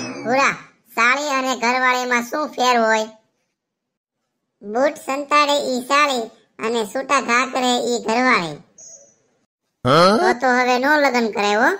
ભૂરા સાળી અને ઘરવાળીમાં શું ફેર હોય બૂટ સંતાડે ઈ સાળી અને સૂટા રહે ઈ ઘરવાળી તો તો હવે નો લગ્ન કરે હો